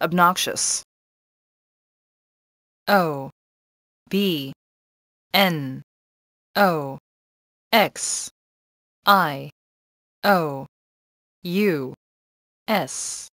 obnoxious. O B N O X I O U S